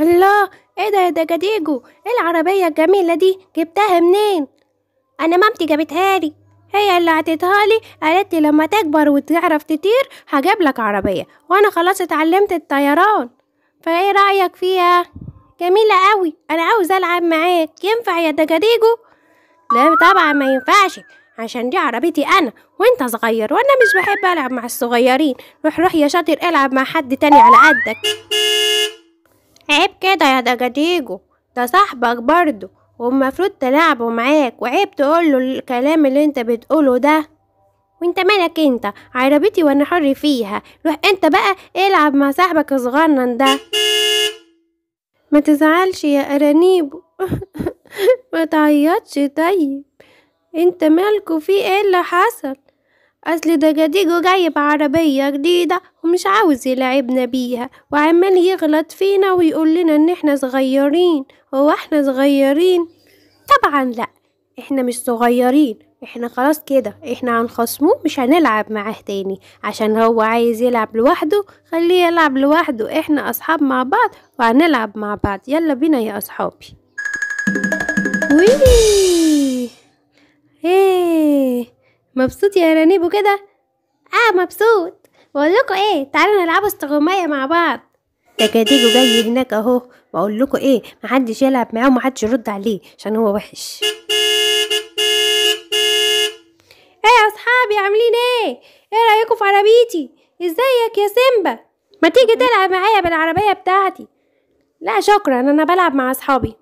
الله ايه ده يا دجاديجو ايه العربية الجميلة دي جبتها منين انا مامتي جابتها لي هي اللي عطيتها لي قالت لي لما تكبر وتعرف تطير هجيب لك عربية وانا خلاص اتعلمت الطيران فايه رأيك فيها جميلة قوي انا عاوز العب معاك ينفع يا دجاديجو لا طبعا ما ينفعش عشان دي عربيتي انا وانت صغير وانا مش بحب العب مع الصغيرين روح روح يا شاطر العب مع حد تاني على قدك عيب كده يا دجاجيجو ده صاحبك برضه ومفروض تلعبه معاك وعيب تقوله الكلام اللي انت بتقوله ده وانت مالك انت عربيتي وانا حر فيها روح انت بقى العب مع صاحبك الصغنن ده ما تزعلش يا ارانيبو ما تعيطش طيب انت مالكوا في ايه اللي حصل أصل جديجو جاي بعربية جديدة ومش عاوز يلعبنا بيها وعمال يغلط فينا ويقول لنا إن إحنا صغيرين هو إحنا صغيرين طبعا لأ إحنا مش صغيرين إحنا خلاص كده إحنا هنخصموه مش هنلعب معاه تاني عشان هو عايز يلعب لوحده خليه يلعب لوحده إحنا أصحاب مع بعض وهنلعب مع بعض يلا بينا يا أصحابي ويلي مبسوط يا أرانبو كده اه مبسوط بقول لكم ايه تعالوا نلعبوا استغمايه مع بعض كاكاتيجو جاي هناك اهو بقول لكم ايه محدش يلعب معاه ومحدش يرد عليه عشان هو وحش ايه يا اصحابي عاملين ايه ايه رايكم في عربيتي ازيك يا سيمبا ما تيجي تلعب معايا بالعربيه بتاعتي لا شكرا انا بلعب مع اصحابي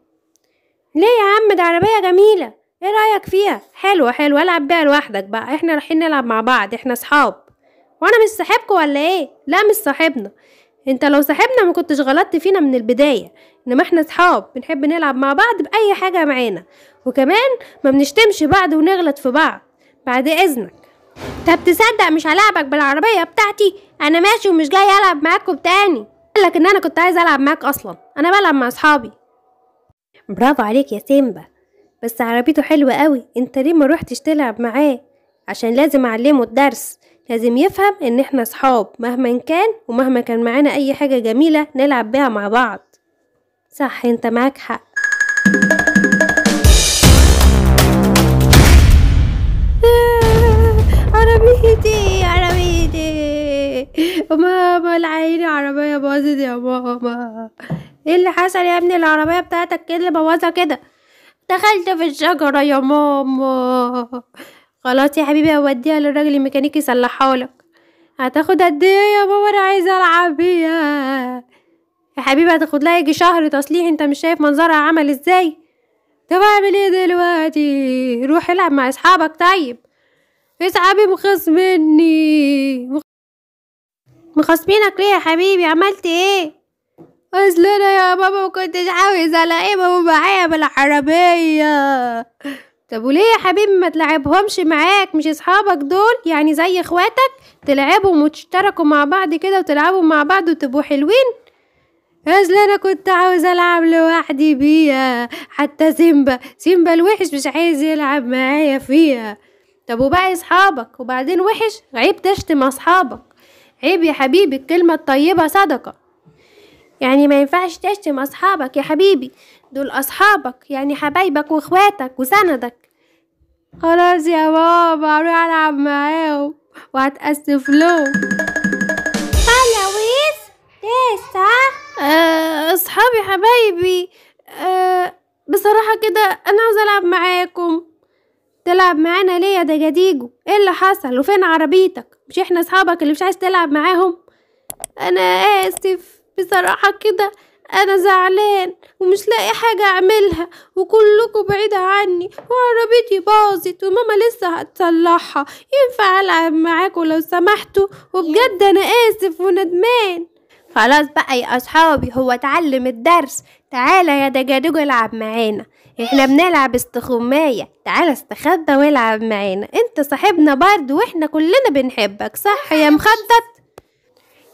ليه يا عم ده عربيه جميله ايه رايك فيها حلوه حلوه العب بيها لوحدك بقى احنا رايحين نلعب مع بعض احنا صحاب وانا مش صاحبكوا ولا ايه لا مش صاحبنا انت لو صاحبنا ما كنتش غلطت فينا من البدايه انما احنا صحاب بنحب نلعب مع بعض باي حاجه معانا وكمان ما بنشتمش بعض ونغلط في بعض بعد اذنك طب تصدق مش هلعبك بالعربيه بتاعتي انا ماشي ومش جاي العب معاكم تاني قالك ان انا كنت عايز العب معاك اصلا انا بلعب مع اصحابي برافو عليك يا سيمبا بس عربيته حلوة قوي انت ليه ما روحتش تلعب معاه عشان لازم اعلمه الدرس لازم يفهم ان احنا صحاب مهما كان ومهما كان معانا اي حاجة جميلة نلعب بيها مع بعض صح انت معاك حق عربيتي عربيتي ماما العيني عربية باظت يا ماما ايه اللي حصل يا ابني العربية بتاعتك ايه اللي بوظها كده دخلت في الشجرة يا ماما خلاص يا حبيبي هوديها للراجل الميكانيكي يصلحها لك هتاخد قد ايه يا ماما انا عايزه العب بيها يا حبيبي هتاخد لها يجي شهر تصليح انت مش شايف منظرها عمل ازاي طب اعمل ايه دلوقتي روح العب مع اصحابك طيب اصحابي مخص مني مخصمينك ليه يا حبيبي عملت ايه أصلنا يا بابا مكنتش عاوز عاوزة ألاعبهم معايا بالعربية طب وليه يا حبيبي ما تلعبهمش معاك مش اصحابك دول يعني زي اخواتك تلعبهم وتشتركوا مع بعض كده وتلعبوا مع بعض وتبقوا حلوين اصل انا كنت عاوزة العب لوحدي بيها حتى سيمبا سيمبا الوحش مش عايز يلعب معايا فيها طب وبقى اصحابك وبعدين وحش عيب تشتم اصحابك عيب يا حبيبي الكلمة الطيبة صدقة يعني ما ينفعش تشتم أصحابك يا حبيبي دول أصحابك يعني حبايبك وإخواتك وسندك خلاص يا بابا هروح ألعب معاهم وهتأسف لهم خلاويس لسه إيه أه أصحابي حبايبي أه بصراحة كده أنا عاوزة ألعب معاكم تلعب معانا ليه يا دجاديجو ايه اللي حصل وفين عربيتك مش احنا اصحابك اللي مش عايز تلعب معاهم انا اسف بصراحة كده أنا زعلان ومش لاقي حاجة أعملها وكلكم بعيدة عني وعربيتي باظت وماما لسه هتصلحها ينفع ألعب معاكم لو سمحتوا وبجد أنا آسف وندمان خلاص بقى يا أصحابي هو اتعلم الدرس تعالى يا دجادوج العب معانا احنا بنلعب استخماية تعالى استخبى والعب معانا انت صاحبنا برضه واحنا كلنا بنحبك صح يا مخطط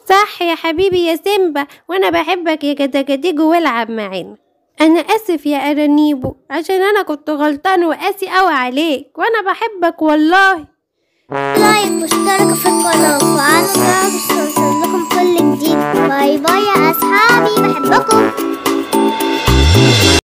صح يا حبيبي يا سيمبا وانا بحبك يا جداجديجو والعب معانا انا اسف يا ارانيبو عشان انا كنت غلطان وقاسي قوي عليك وانا بحبك والله لايك واشترك في القناة وفعلوا الجرس عشان لكم كل جديد باي باي يا اصحابي بحبكم